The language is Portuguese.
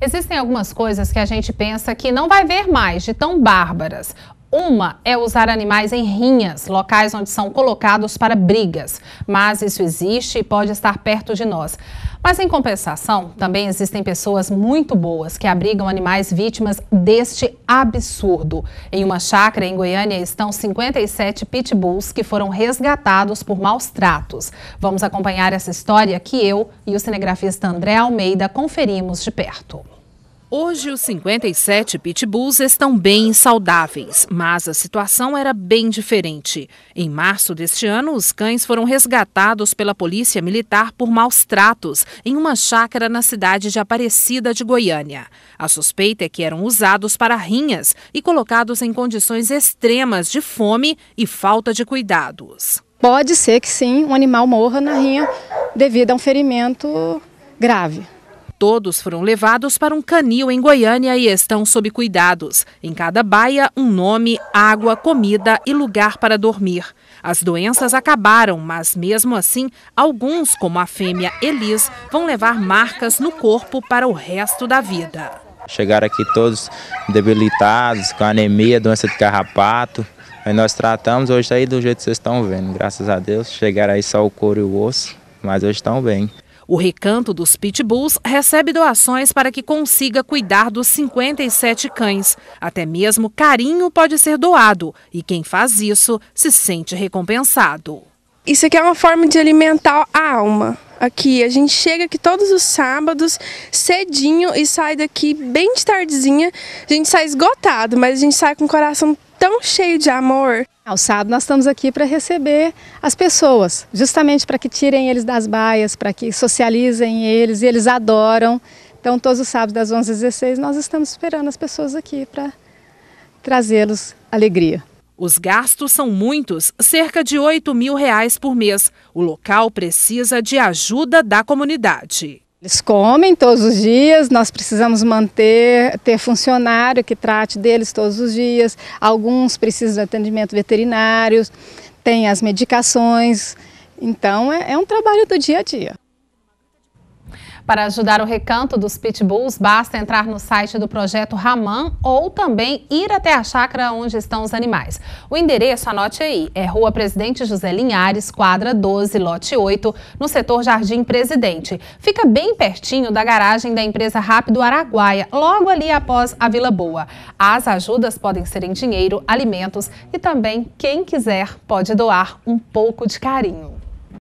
Existem algumas coisas que a gente pensa que não vai ver mais, de tão bárbaras. Uma é usar animais em rinhas, locais onde são colocados para brigas, mas isso existe e pode estar perto de nós. Mas em compensação, também existem pessoas muito boas que abrigam animais vítimas deste absurdo. Em uma chácara em Goiânia estão 57 pitbulls que foram resgatados por maus tratos. Vamos acompanhar essa história que eu e o cinegrafista André Almeida conferimos de perto. Hoje, os 57 pitbulls estão bem saudáveis, mas a situação era bem diferente. Em março deste ano, os cães foram resgatados pela Polícia Militar por maus tratos em uma chácara na cidade de Aparecida de Goiânia. A suspeita é que eram usados para rinhas e colocados em condições extremas de fome e falta de cuidados. Pode ser que sim, um animal morra na rinha devido a um ferimento grave. Todos foram levados para um canil em Goiânia e estão sob cuidados. Em cada baia, um nome, água, comida e lugar para dormir. As doenças acabaram, mas mesmo assim, alguns, como a fêmea Elis, vão levar marcas no corpo para o resto da vida. Chegaram aqui todos debilitados, com anemia, doença de carrapato. Aí nós tratamos, hoje aí do jeito que vocês estão vendo. Graças a Deus, chegaram aí só o couro e o osso, mas hoje estão bem. O recanto dos pitbulls recebe doações para que consiga cuidar dos 57 cães. Até mesmo carinho pode ser doado e quem faz isso se sente recompensado. Isso aqui é uma forma de alimentar a alma aqui. A gente chega aqui todos os sábados, cedinho, e sai daqui bem de tardezinha. A gente sai esgotado, mas a gente sai com o coração tão cheio de amor. Alçado, nós estamos aqui para receber as pessoas, justamente para que tirem eles das baias, para que socializem eles, e eles adoram. Então, todos os sábados das 11 às 16, nós estamos esperando as pessoas aqui para trazê-los alegria. Os gastos são muitos, cerca de 8 mil reais por mês. O local precisa de ajuda da comunidade. Eles comem todos os dias, nós precisamos manter, ter funcionário que trate deles todos os dias. Alguns precisam de atendimento veterinário, tem as medicações. Então é, é um trabalho do dia a dia. Para ajudar o recanto dos pitbulls, basta entrar no site do projeto Raman ou também ir até a chácara onde estão os animais. O endereço, anote aí, é Rua Presidente José Linhares, quadra 12, lote 8, no setor Jardim Presidente. Fica bem pertinho da garagem da empresa Rápido Araguaia, logo ali após a Vila Boa. As ajudas podem ser em dinheiro, alimentos e também quem quiser pode doar um pouco de carinho.